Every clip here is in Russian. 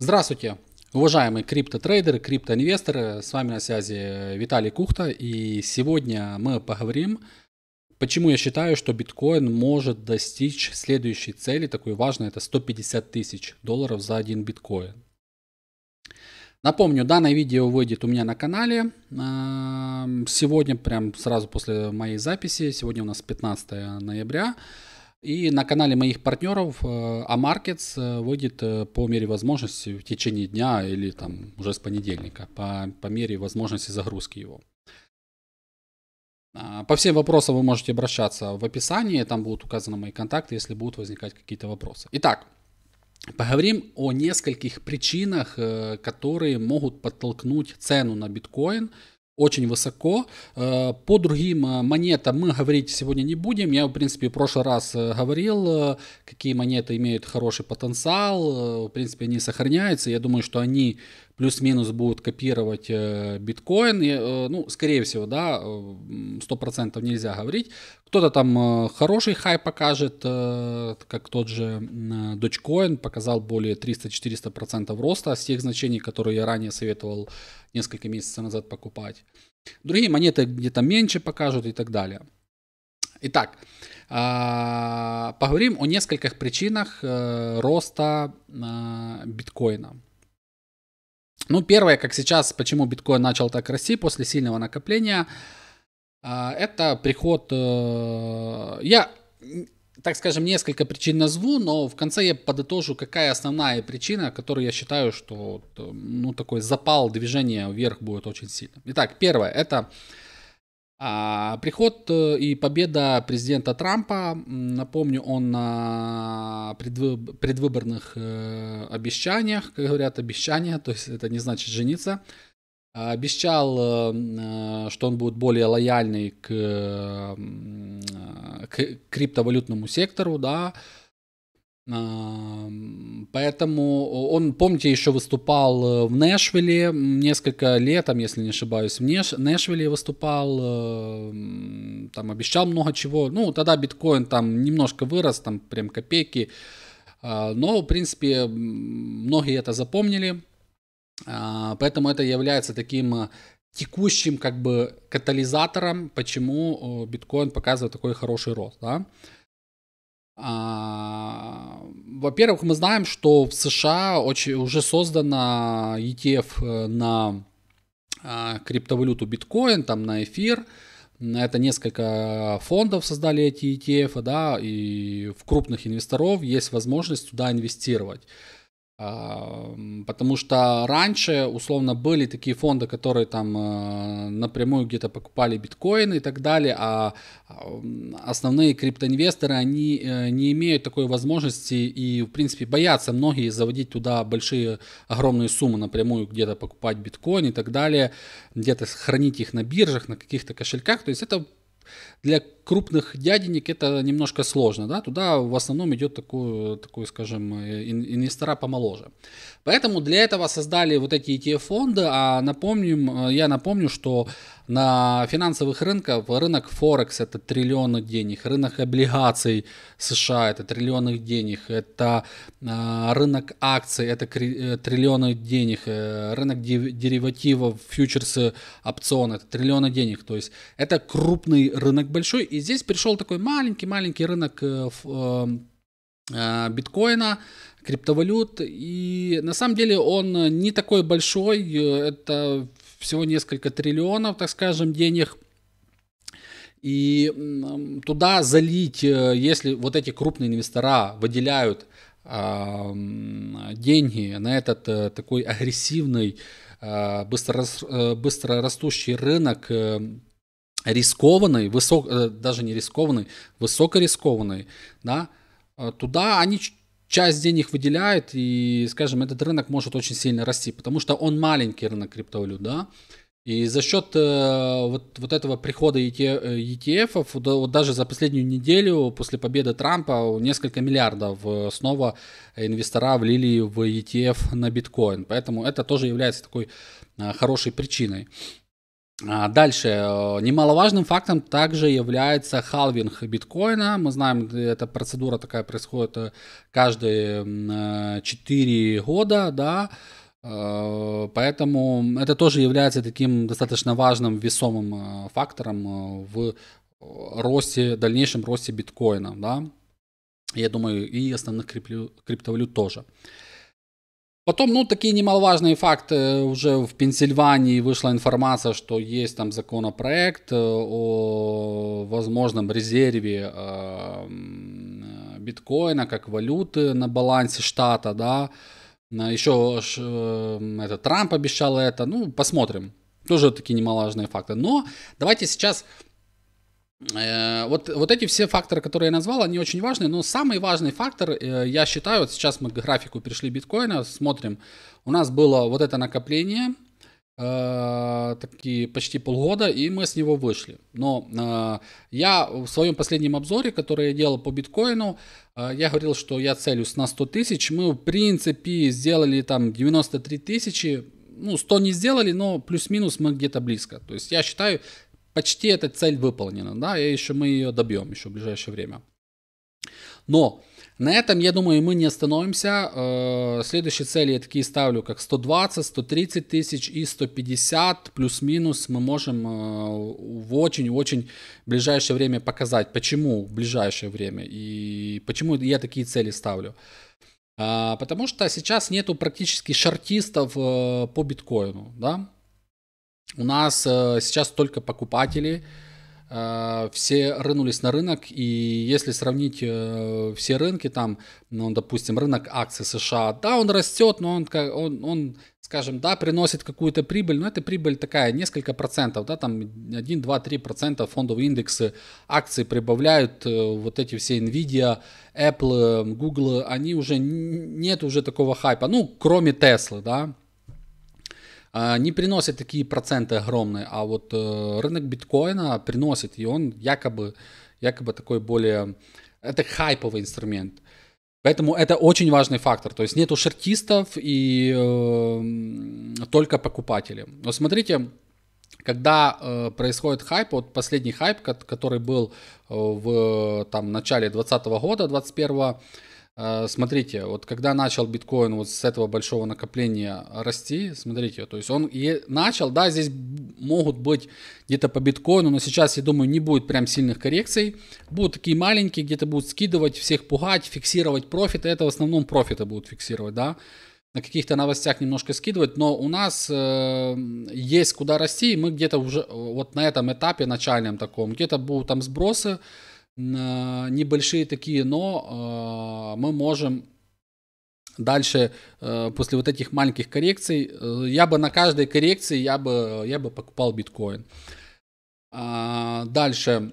Здравствуйте, уважаемые криптотрейдеры, криптоинвесторы. С вами на связи Виталий Кухта. И сегодня мы поговорим, почему я считаю, что биткоин может достичь следующей цели, такой важной, это 150 тысяч долларов за один биткоин. Напомню, данное видео выйдет у меня на канале. Эм, сегодня, прям сразу после моей записи, сегодня у нас 15 ноября. И на канале моих партнеров Амаркетс э, э, выйдет э, по мере возможности в течение дня или там уже с понедельника, по, по мере возможности загрузки его. А, по всем вопросам вы можете обращаться в описании, там будут указаны мои контакты, если будут возникать какие-то вопросы. Итак, поговорим о нескольких причинах, которые могут подтолкнуть цену на биткоин – очень высоко. Э, по другим э, монетам мы говорить сегодня не будем. Я, в принципе, в прошлый раз э, говорил, какие монеты имеют хороший потенциал. В принципе, они сохраняются. Я думаю, что они плюс-минус будут копировать э, биткоин. И, э, ну, скорее всего, да, 100% нельзя говорить. Кто-то там э, хороший хай покажет, как тот же Dogecoin показал более 300-400% роста с тех значений, которые я ранее советовал несколько месяцев назад покупать. Другие монеты где-то меньше покажут и так далее. Итак, а, поговорим о нескольких причинах роста биткоина. Ну, первое, как сейчас, почему биткоин начал так расти после сильного накопления, а, это приход... Э, я, так скажем, несколько причин назву, но в конце я подытожу, какая основная причина, которую я считаю, что э, ну, такой запал движения вверх будет очень сильным. Итак, первое, это а приход э, и победа президента Трампа, напомню, он на предвыборных э, обещаниях, как говорят, обещания, то есть это не значит жениться, а, обещал, э, что он будет более лояльный к, к криптовалютному сектору, да, Поэтому он, помните, еще выступал э, в Нэшвилле несколько лет, там, если не ошибаюсь, в Нэшвилле выступал, эм, там обещал много чего. Ну, тогда биткоин там немножко вырос, там прям копейки. А, но, в принципе, многие это запомнили. А, поэтому это является таким э, текущим как бы катализатором, почему э, биткоин показывает такой хороший рост. Да? А, во-первых, мы знаем, что в США очень, уже создана ETF э, на а, криптовалюту биткоин, там на эфир. Это несколько фондов создали эти ETF, да, и в крупных инвесторов есть возможность туда инвестировать. Потому что раньше, условно, были такие фонды, которые там э, напрямую где-то покупали биткоины и так далее, а основные криптоинвесторы, они э, не имеют такой возможности и, в принципе, боятся многие заводить туда большие, огромные суммы напрямую, где-то покупать биткоин и так далее, где-то хранить их на биржах, на каких-то кошельках. То есть это для крупных дяденек это немножко сложно, да, туда в основном идет такой, такой скажем, э, инвестора помоложе. Поэтому для этого создали вот эти ETF-фонды, а напомним, э, я напомню, что на финансовых рынках, рынок Форекс это триллионы денег, рынок облигаций США это триллионы денег, это а, рынок акций это кри- э, триллионы денег, э, рынок деривативов, фьючерсы, опционы это триллионы денег, то есть это крупный рынок большой, и здесь пришел такой маленький-маленький рынок э, биткоина, криптовалют. И на самом деле он не такой большой. Это всего несколько триллионов, так скажем, денег. И туда залить, э, если вот эти крупные инвестора выделяют а, деньги на этот э, такой агрессивный, быстро, а, быстро э, растущий рынок, рискованный, высок, даже не рискованный, высокорискованный, да, туда они часть денег выделяет, и, скажем, этот рынок может очень сильно расти, потому что он маленький рынок криптовалют, да, и за счет э, вот, вот этого прихода э, ETF, вот даже за последнюю неделю после победы Трампа несколько миллиардов э, снова инвестора влили в ETF на биткоин. Поэтому это тоже является такой э, хорошей причиной. А, дальше, э, немаловажным фактом также является халвинг биткоина. Мы знаем, э, эта процедура такая происходит э, каждые 4 года, да, поэтому это тоже является таким достаточно важным весомым фактором в росте, дальнейшем росте биткоина, да, я думаю, и основных криптовалют тоже. Потом, ну, такие немаловажные факты. Э, уже в Пенсильвании вышла информация, что есть там законопроект э, о возможном резерве э, биткоина как валюты на балансе штата, да. Еще это, Трамп обещал это. Ну, посмотрим. Тоже такие немаловажные факты. Но давайте сейчас Э, вот, вот эти все факторы, которые я назвал, они очень важны, но самый важный фактор, э, я считаю, вот сейчас мы к графику перешли биткоина, смотрим, у нас было вот это накопление, э, такие почти полгода, и мы с него вышли. Но я в своем последнем обзоре, который я делал по биткоину, я говорил, что я целюсь на 100 тысяч, мы в принципе сделали там 93 тысячи, ну, 100 не сделали, но плюс-минус мы где-то близко. То есть я считаю, почти эта цель выполнена, да, и еще мы ее добьем еще в ближайшее время. Но на этом, я думаю, мы не остановимся. Э, следующие цели я такие ставлю, как 120, 130 тысяч и 150 плюс-минус мы можем э, в очень-очень ближайшее время показать, почему в ближайшее время и почему я такие цели ставлю. Э, потому что сейчас нету практически шартистов по биткоину, да, у нас э, сейчас только покупатели, э, все рынулись на рынок, и если сравнить э, все рынки, там, ну, допустим, рынок акций США, да, он растет, но он, он, он скажем, да, приносит какую-то прибыль, но эта прибыль такая, несколько процентов, да, там 1, 2, 3 процента фондовые индексы акций прибавляют, э, вот эти все Nvidia, Apple, Google, они уже, нет уже такого хайпа, ну, кроме Tesla, да, а, не приносит такие проценты огромные, а вот э, рынок биткоина приносит, и он якобы, якобы такой более... Это хайповый инструмент. Поэтому это очень важный фактор. То есть нету шортистов и э, только покупатели. Но смотрите, когда э, происходит хайп, вот последний хайп, который был э, в там, начале 2020 года, 2021 Э, смотрите, вот когда начал биткоин вот с этого большого накопления расти, смотрите, то есть он и начал, да, здесь могут быть где-то по биткоину, но сейчас, я думаю, не будет прям сильных коррекций. Будут такие маленькие, где-то будут скидывать, всех пугать, фиксировать профиты. Это в основном профиты будут фиксировать, да. На каких-то новостях немножко скидывать, но у нас э, есть куда расти, и мы где-то уже э, вот на этом этапе начальном таком, где-то будут там сбросы, небольшие такие, но а, мы можем дальше э, после вот этих маленьких коррекций, э, я бы на каждой коррекции я бы, я бы покупал биткоин. А, дальше,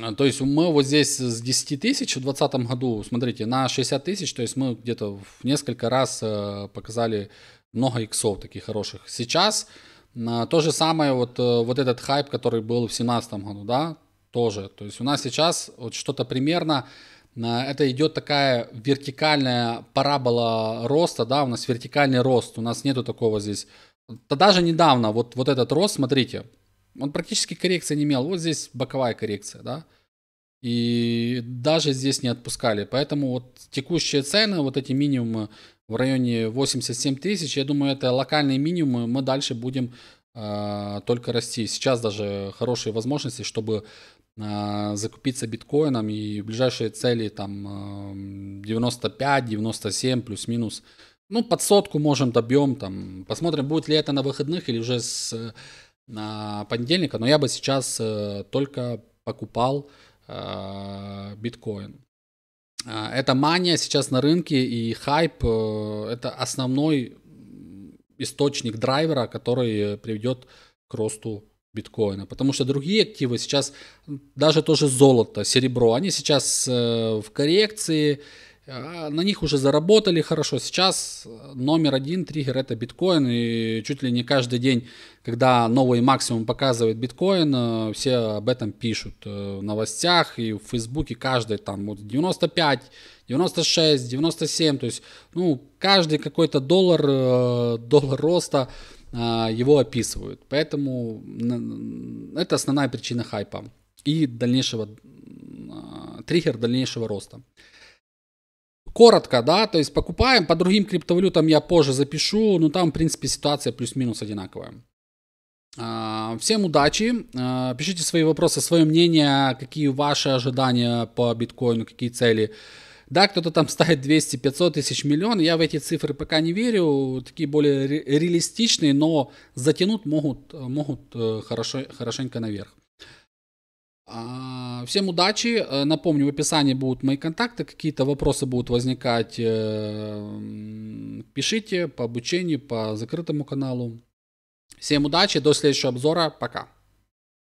а, то есть мы вот здесь с 10 тысяч в 2020 году, смотрите, на 60 тысяч, то есть мы где-то в несколько раз э, показали много иксов таких хороших. Сейчас то же самое вот, вот этот хайп, который был в семнадцатом году, да, тоже. То есть у нас сейчас вот что-то примерно э, это идет такая вертикальная парабола роста, да, у нас вертикальный рост, у нас нету такого здесь. Да даже недавно вот, вот этот рост, смотрите, он практически коррекции не имел. Вот здесь боковая коррекция, да. И даже здесь не отпускали. Поэтому вот текущие цены, вот эти минимумы в районе 87 тысяч, я думаю, это локальные минимумы, мы дальше будем э, только расти. Сейчас даже хорошие возможности, чтобы а, закупиться биткоином и ближайшие цели там 95-97 эм, плюс-минус. Ну, под сотку можем добьем, там, посмотрим, будет ли это на выходных или уже с на понедельника, но я бы сейчас э, только покупал э, биткоин. А, это мания сейчас на рынке и хайп, э, это основной источник драйвера, который приведет к росту биткоина, потому что другие активы сейчас, даже тоже золото, серебро, они сейчас э, в коррекции, а, на них уже заработали хорошо. Сейчас э, номер один триггер это биткоин. И чуть ли не каждый день, когда новый максимум показывает биткоин, э, все об этом пишут в новостях и в Фейсбуке каждый там вот 95, 96, 97. То есть, ну, каждый какой-то доллар, доллар роста а, его описывают. Поэтому это основная причина хайпа и дальнейшего а, триггер дальнейшего роста. Коротко, да, то есть покупаем, по другим криптовалютам я позже запишу, но там, в принципе, ситуация плюс-минус одинаковая. А, всем удачи, пишите свои вопросы, свое мнение, какие ваши ожидания по биткоину, какие цели. Да, кто-то там ставит 200, 500 тысяч, миллион. Я в эти цифры пока не верю. Такие более реалистичные, но затянут могут, могут э, хорошо, хорошенько наверх. А, всем удачи. Э, напомню, в описании будут мои контакты. Какие-то вопросы будут возникать. Э, пишите по обучению, по закрытому каналу. Всем удачи. До следующего обзора. Пока.